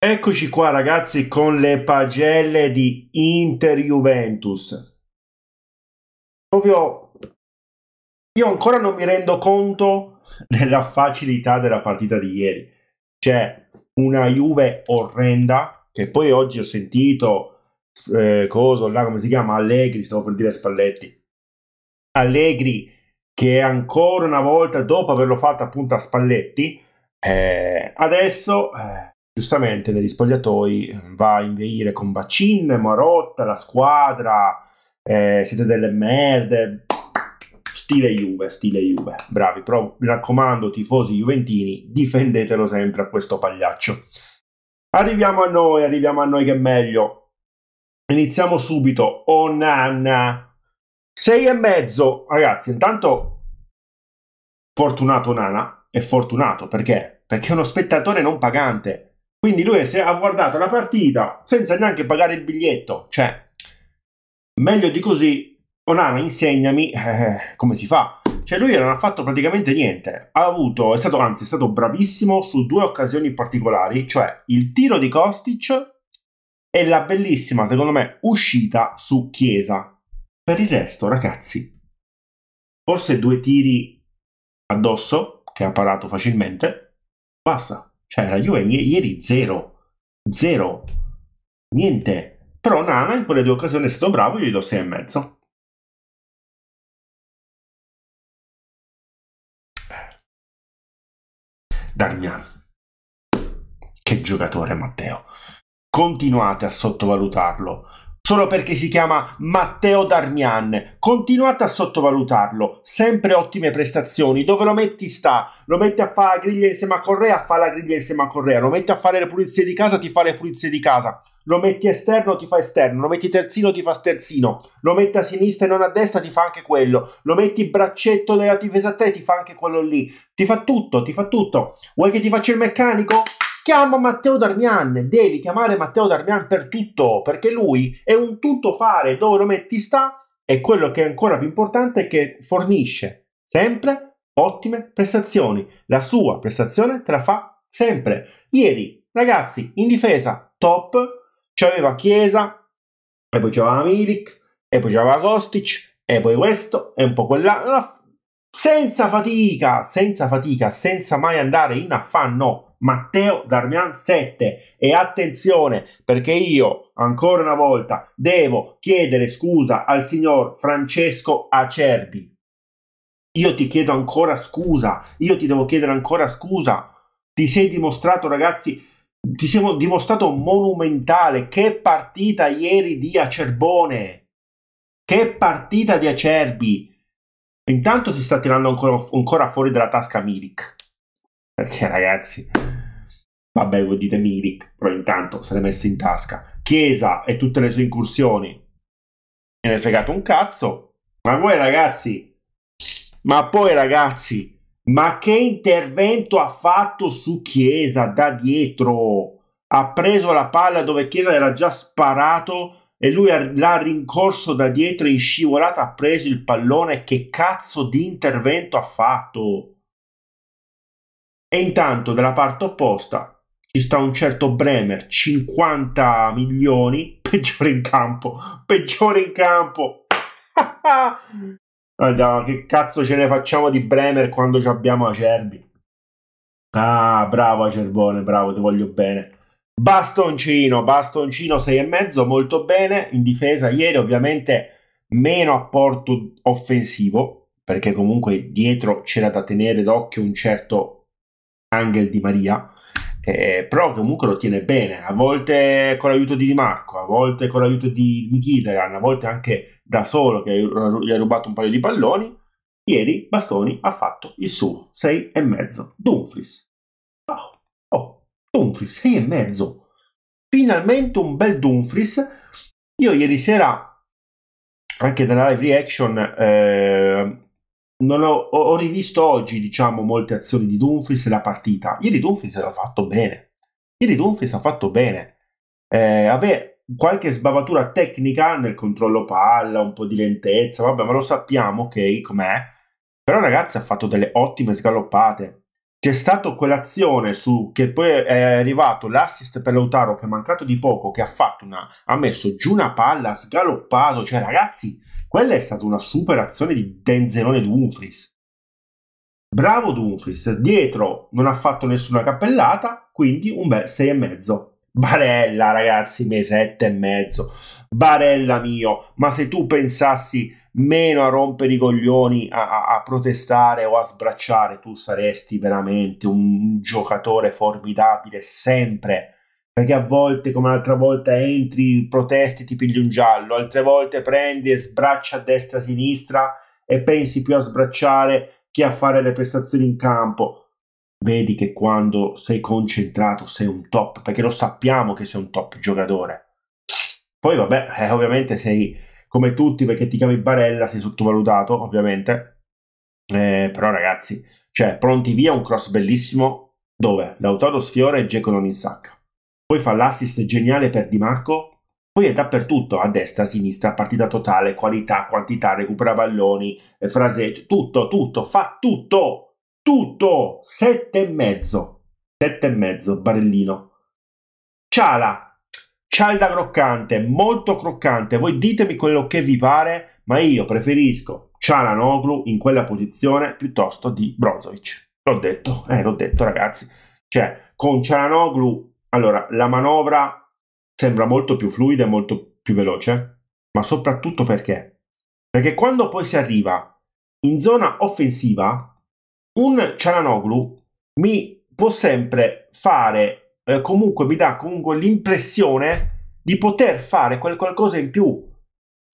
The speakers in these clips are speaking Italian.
Eccoci qua ragazzi con le pagelle di Inter-Juventus. Proprio io ancora non mi rendo conto della facilità della partita di ieri. C'è una Juve orrenda che poi oggi ho sentito eh, coso, là come si chiama? Allegri, stavo per dire Spalletti. Allegri che ancora una volta dopo averlo fatto appunto a Spalletti eh, adesso eh, giustamente negli spogliatoi ehm, va a inveire con Bacin, Marotta, la squadra, eh, siete delle merde, stile Juve, stile Juve, bravi, però mi raccomando tifosi juventini, difendetelo sempre a questo pagliaccio. Arriviamo a noi, arriviamo a noi che è meglio. Iniziamo subito, oh nanna, 6 e mezzo, ragazzi, intanto fortunato Nana, è fortunato, perché? Perché è uno spettatore non pagante, quindi lui si è guardato la partita senza neanche pagare il biglietto. Cioè, meglio di così, Onana insegnami eh, come si fa. Cioè lui non ha fatto praticamente niente. Ha avuto, è stato anzi, è stato bravissimo su due occasioni particolari, cioè il tiro di Kostic e la bellissima, secondo me, uscita su Chiesa. Per il resto, ragazzi, forse due tiri addosso, che ha parato facilmente, basta. Cioè la Juve ieri zero, zero, niente. Però Nana in quelle due occasioni è stato bravo, io gli do 6 e mezzo. Darmian. Che giocatore Matteo. Continuate a sottovalutarlo solo perché si chiama Matteo Darmian. Continuate a sottovalutarlo, sempre ottime prestazioni, dove lo metti sta, lo metti a fare la griglia insieme a Correa, fa la griglia insieme a Correa, lo metti a fare le pulizie di casa, ti fa le pulizie di casa. Lo metti esterno, ti fa esterno. Lo metti terzino, ti fa sterzino. Lo metti a sinistra e non a destra, ti fa anche quello. Lo metti braccetto della difesa 3, ti fa anche quello lì. Ti fa tutto, ti fa tutto. Vuoi che ti faccia il meccanico? Chiama Matteo Darmian, devi chiamare Matteo Darmian per tutto, perché lui è un tutto fare, dove lo metti sta e quello che è ancora più importante è che fornisce sempre ottime prestazioni. La sua prestazione te la fa sempre. Ieri, ragazzi, in difesa top, c'aveva Chiesa, e poi c'aveva Milik, e poi c'aveva Kostic, e poi questo, e un po' quell'altro. Senza fatica, senza fatica, senza mai andare in affanno. Matteo Darmian 7 e attenzione perché io ancora una volta devo chiedere scusa al signor Francesco Acerbi. Io ti chiedo ancora scusa, io ti devo chiedere ancora scusa. Ti sei dimostrato ragazzi ti sei dimostrato monumentale. Che partita ieri di Acerbone! Che partita di Acerbi! Intanto si sta tirando ancora, ancora fuori dalla tasca Milik. Perché ragazzi, vabbè voi dite Milik, però intanto se l'è messo in tasca. Chiesa e tutte le sue incursioni. E ne è fregato un cazzo. Ma poi ragazzi, ma poi ragazzi, ma che intervento ha fatto su Chiesa da dietro? Ha preso la palla dove Chiesa era già sparato e lui l'ha rincorso da dietro in scivolata, ha preso il pallone. Che cazzo di intervento ha fatto? E intanto dalla parte opposta ci sta un certo Bremer, 50 milioni, peggiore in campo, peggiore in campo. Guarda, che cazzo ce ne facciamo di Bremer quando ci abbiamo Acerbi? Ah, bravo Acerbone, bravo, ti voglio bene. Bastoncino, bastoncino 6,5, molto bene. In difesa ieri ovviamente meno apporto offensivo, perché comunque dietro c'era da tenere d'occhio un certo Angel Di Maria, eh, però comunque lo tiene bene, a volte con l'aiuto di Di Marco, a volte con l'aiuto di Mkhitaryan, a volte anche da solo che gli ha rubato un paio di palloni, ieri Bastoni ha fatto il suo 6 e mezzo. Dumfries. Oh, oh Dumfries 6 e mezzo. Finalmente un bel Dumfries. Io ieri sera anche nella live reaction eh, non ho, ho, rivisto oggi, diciamo, molte azioni di Dumfries e la partita. Ieri Dumfries l'ha fatto bene. Ieri Dumfries ha fatto bene. Eh, vabbè, qualche sbavatura tecnica nel controllo palla, un po' di lentezza, vabbè, ma lo sappiamo, ok, com'è. Però ragazzi ha fatto delle ottime sgaloppate. C'è stata quell'azione su che poi è arrivato l'assist per Lautaro che è mancato di poco, che ha fatto una ha messo giù una palla, sgaloppato, cioè ragazzi, quella è stata una super azione di Denzelone Dumfries. Bravo Dumfries, dietro non ha fatto nessuna cappellata, quindi un bel 6,5. Barella ragazzi, e mezzo. Barella mio, ma se tu pensassi meno a rompere i coglioni, a, a, a, protestare o a sbracciare, tu saresti veramente un giocatore formidabile sempre perché a volte, come l'altra volta, entri, protesti, ti pigli un giallo, altre volte prendi e sbraccia a destra, a sinistra e pensi più a sbracciare che a fare le prestazioni in campo. Vedi che quando sei concentrato sei un top, perché lo sappiamo che sei un top giocatore. Poi vabbè, eh, ovviamente sei come tutti perché ti chiami Barella, sei sottovalutato, ovviamente. Eh, però ragazzi, cioè, pronti via un cross bellissimo dove Lautaro sfiora e Geco non in sacca poi fa l'assist geniale per Di Marco, poi è dappertutto, a destra, a sinistra, partita totale, qualità, quantità, recupera palloni, eh, frase, tutto, tutto, fa tutto, tutto, sette e mezzo, sette e mezzo, Barellino. Ciala, cialda croccante, molto croccante, voi ditemi quello che vi pare, ma io preferisco Ciala Noglu in quella posizione piuttosto di Brozovic. L'ho detto, eh, l'ho detto ragazzi, cioè con Cialanoglu allora, la manovra sembra molto più fluida e molto più veloce, ma soprattutto perché? Perché quando poi si arriva in zona offensiva, un Cialanoglu mi può sempre fare, eh, comunque mi dà comunque l'impressione di poter fare quel qualcosa in più,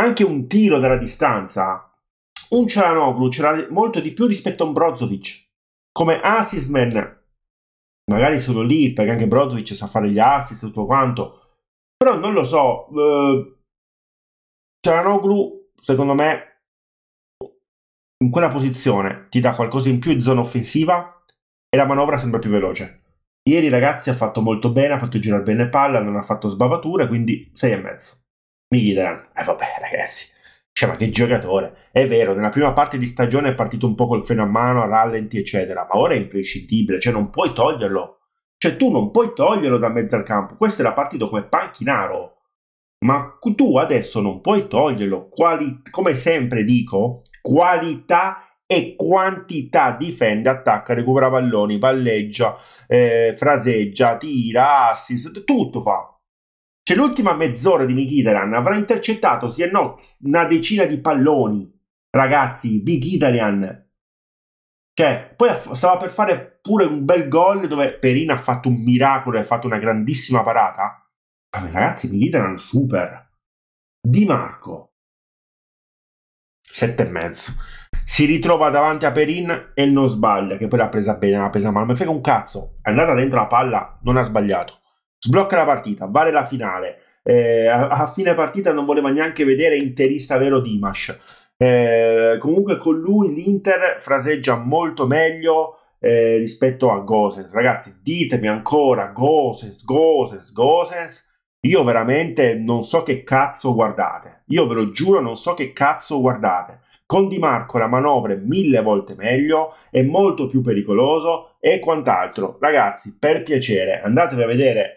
anche un tiro dalla distanza. Un Cialanoglu ce l'ha molto di più rispetto a un Brozovic, come assist man magari sono lì perché anche Brozovic sa fare gli assist e tutto quanto però non lo so eh, Ciaranoglu secondo me in quella posizione ti dà qualcosa in più in zona offensiva e la manovra sembra più veloce ieri ragazzi ha fatto molto bene ha fatto girare bene palla non ha fatto sbavature quindi e mezzo mi chiederanno eh vabbè ragazzi cioè, ma che giocatore! È vero, nella prima parte di stagione è partito un po' col freno a mano, a rallenti, eccetera, ma ora è imprescindibile, cioè non puoi toglierlo. Cioè, tu non puoi toglierlo da mezzo al campo. Questo era partito come panchinaro. Ma tu adesso non puoi toglierlo. Quali- come sempre dico, qualità e quantità difende, attacca, recupera palloni, palleggia, eh, fraseggia, tira, assist, tutto fa. Cioè l'ultima mezz'ora di Mkhitaryan avrà intercettato, sì e no, una decina di palloni, ragazzi, Mkhitaryan. Cioè, poi stava per fare pure un bel gol dove Perin ha fatto un miracolo e ha fatto una grandissima parata. Vabbè, ragazzi, Mkhitaryan super. Di Marco, sette e mezzo. Si ritrova davanti a Perin e non sbaglia, che poi l'ha presa bene, l'ha presa male. Ma mi frega un cazzo, è andata dentro la palla, non ha sbagliato sblocca la partita, vale la finale. Eh, a, a, fine partita non voleva neanche vedere interista vero Dimash. Eh, comunque con lui l'Inter fraseggia molto meglio eh, rispetto a Gosens. Ragazzi, ditemi ancora Gosens, Gosens, Gosens. Io veramente non so che cazzo guardate. Io ve lo giuro, non so che cazzo guardate. Con Di Marco la manovra è mille volte meglio, è molto più pericoloso e quant'altro. Ragazzi, per piacere, andatevi a vedere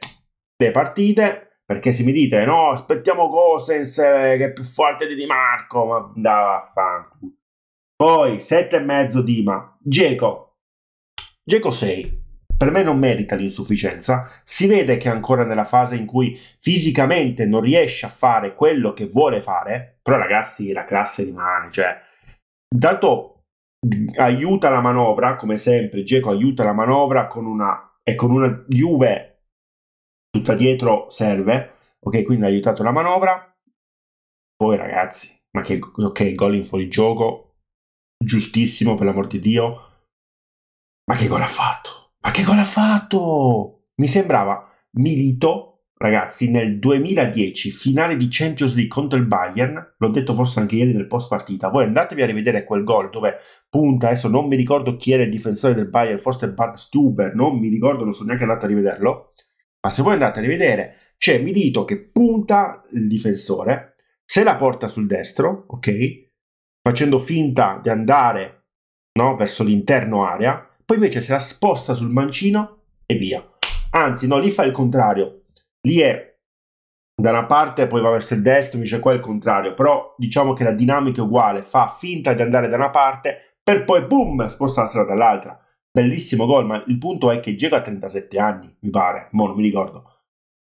le partite. Perché se mi dite no, aspettiamo Gosens eh, che è più forte di Di Marco, ma da vaffanculo. Poi mezzo Dima, Geco. Geco 6. Per me non merita l'insufficienza, si vede che è ancora nella fase in cui fisicamente non riesce a fare quello che vuole fare, però ragazzi la classe rimane, cioè intanto aiuta la manovra, come sempre Geco aiuta la manovra con una, e con una Juve tutta dietro serve, ok, quindi ha aiutato la manovra. Poi ragazzi, ma che ok, gol in fuori gioco, giustissimo per l'amor di Dio. Ma che gol ha fatto? Ma che gol ha fatto? Mi sembrava Milito, ragazzi, nel 2010, finale di Champions League contro il Bayern, l'ho detto forse anche ieri nel post partita, voi andatevi a rivedere quel gol dove punta, adesso non mi ricordo chi era il difensore del Bayern, forse Bad Stuber, non mi ricordo, non sono neanche andato a rivederlo, ma se voi andate a rivedere, c'è Milito che punta il difensore, se la porta sul destro, ok? Facendo finta di andare no, verso l'interno area, poi invece se la sposta sul mancino e via. Anzi, no, lì fa il contrario. Lì è da una parte poi va verso il destro, invece qua è il contrario, però diciamo che la dinamica è uguale, fa finta di andare da una parte per poi boom spostarsi dall'altra bellissimo gol, ma il punto è che Diego ha 37 anni, mi pare, non mi ricordo,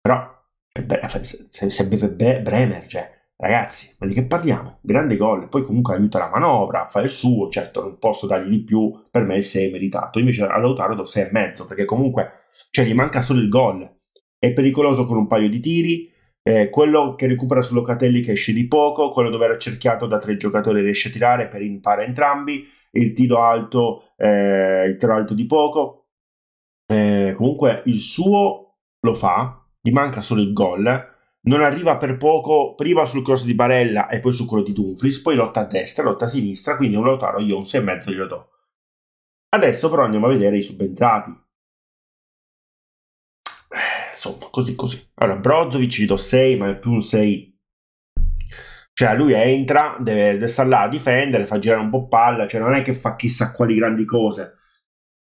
però se, beve be, Bremer, cioè, ragazzi, ma di che parliamo? Grande gol, poi comunque aiuta la manovra, fa il suo, certo non posso dargli di più, per me il 6 è meritato, invece a Lautaro do 6 e mezzo, perché comunque cioè, gli manca solo il gol, è pericoloso con un paio di tiri, eh, quello che recupera su Locatelli che esce di poco, quello dove era cerchiato da tre giocatori riesce a tirare per impare entrambi, il tiro alto, eh, il tiro alto di poco. Eh, comunque il suo lo fa, gli manca solo il gol. Non arriva per poco prima sul cross di Barella e poi su quello di Dumfries, poi lotta a destra, lotta a sinistra, quindi un Lautaro io un e mezzo glielo do. Adesso però andiamo a vedere i subentrati. Eh, insomma, così così. Allora, Brozovic gli do 6, ma è più un 6 cioè lui entra, deve, deve stare là a difendere, fa girare un po' palla, cioè non è che fa chissà quali grandi cose,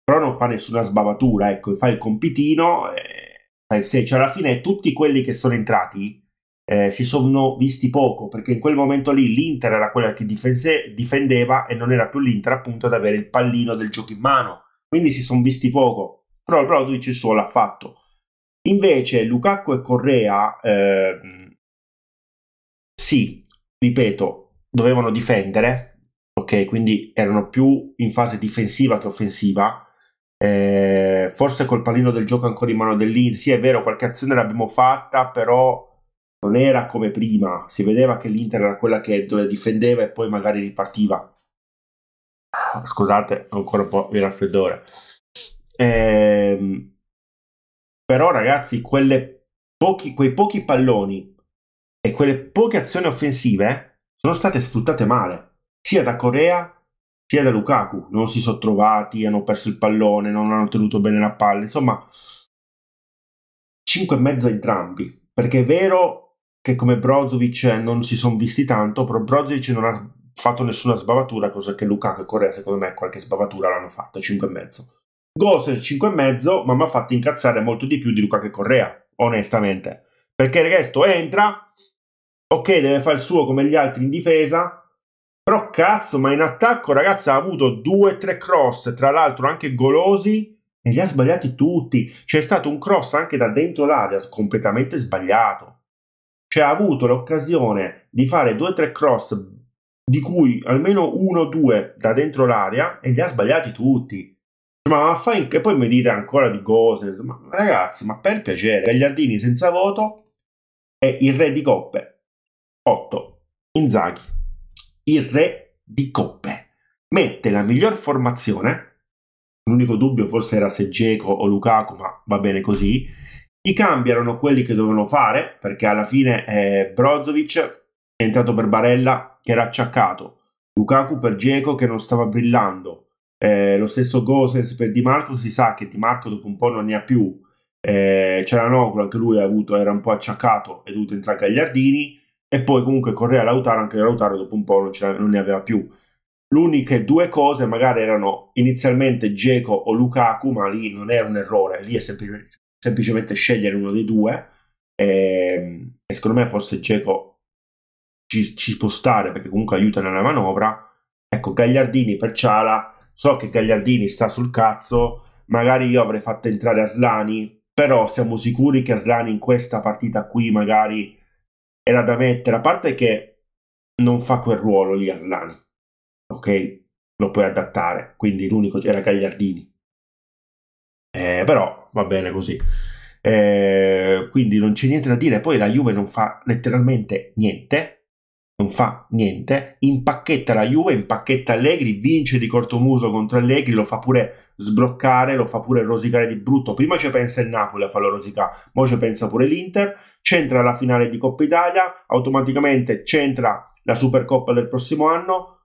però non fa nessuna sbavatura, ecco, fa il compitino, eh, sì, cioè alla fine tutti quelli che sono entrati eh, si sono visti poco, perché in quel momento lì l'Inter era quella che difese, difendeva e non era più l'Inter appunto ad avere il pallino del gioco in mano, quindi si sono visti poco, però, però tu dici il suo l'ha fatto. Invece Lukaku e Correa, eh, sì, ripeto, dovevano difendere, ok? Quindi erano più in fase difensiva che offensiva. Eh, forse col pallino del gioco ancora in mano dell'Inter. Sì, è vero, qualche azione l'abbiamo fatta, però non era come prima. Si vedeva che l'Inter era quella che dove difendeva e poi magari ripartiva. Scusate, ancora un po' di raffreddore. Eh, però, ragazzi, pochi, quei pochi palloni e quelle poche azioni offensive sono state sfruttate male, sia da Correa sia da Lukaku. Non si sono trovati, hanno perso il pallone, non hanno tenuto bene la palla, insomma, 5 e mezzo entrambi, perché è vero che come Brozovic non si sono visti tanto, però Brozovic non ha fatto nessuna sbavatura, cosa che Lukaku e Correa, secondo me qualche sbavatura l'hanno fatta, 5 e mezzo. Gosser 5 e mezzo, ma mi ha fatto incazzare molto di più di Lukaku e Correa, onestamente. Perché il resto entra, Ok, deve fare il suo come gli altri in difesa. Però cazzo, ma in attacco, ragazzi, ha avuto due tre cross, tra l'altro anche golosi, e li ha sbagliati tutti. C'è stato un cross anche da dentro l'area, completamente sbagliato. Cioè ha avuto l'occasione di fare due tre cross, di cui almeno uno o due da dentro l'area, e li ha sbagliati tutti. Ma, ma fai che poi mi dite ancora di cose, ma ragazzi, ma per piacere, Gagliardini senza voto è il re di coppe Inzaghi, il re di coppe, mette la miglior formazione, l'unico dubbio forse era se Geco o Lukaku, ma va bene così, i cambi erano quelli che dovevano fare, perché alla fine eh, Brozovic è entrato per Barella che era acciaccato, Lukaku per Geco che non stava brillando, eh, lo stesso Gosens per Di Marco si sa che Di Marco dopo un po' non ne ha più eh, c'era Noglu anche lui avuto, era un po' acciaccato è dovuto entrare Gagliardini e poi comunque Correa Lautaro, anche Lautaro dopo un po' non, ce non ne aveva più. L'uniche due cose magari erano inizialmente Geco o Lukaku, ma lì non era un errore, lì è sempl semplicemente scegliere uno dei due e, ehm, e secondo me forse Geco ci, ci può stare perché comunque aiuta nella manovra. Ecco, Gagliardini per Ciala, so che Gagliardini sta sul cazzo, magari io avrei fatto entrare Aslani, però siamo sicuri che Aslani in questa partita qui magari era da mettere, a parte che non fa quel ruolo lì Aslani, ok? Lo puoi adattare, quindi l'unico era Gagliardini. Eh, però va bene così. Eh, quindi non c'è niente da dire, poi la Juve non fa letteralmente niente, non fa niente, impacchetta la Juve, impacchetta Allegri, vince di cortomuso contro Allegri, lo fa pure sbroccare, lo fa pure rosicare di brutto. Prima ci pensa il Napoli a farlo rosicare, mo ci pensa pure l'Inter, c'entra la finale di Coppa Italia, automaticamente c'entra la Supercoppa del prossimo anno,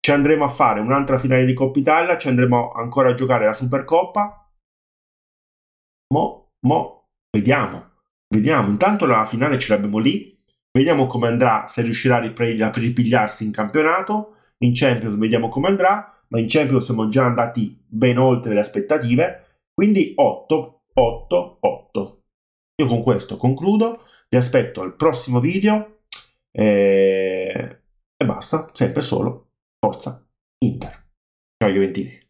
ci andremo a fare un'altra finale di Coppa Italia, ci andremo ancora a giocare la Supercoppa. Mo, mo, vediamo, vediamo. Intanto la finale ce l'abbiamo lì, vediamo come andrà, se riuscirà a, ripre- a ripigliarsi in campionato, in Champions vediamo come andrà, ma in Champions siamo già andati ben oltre le aspettative, quindi 8, 8, 8. Io con questo concludo, vi aspetto al prossimo video e, eh, e basta, sempre solo, forza, Inter. Ciao Juventini.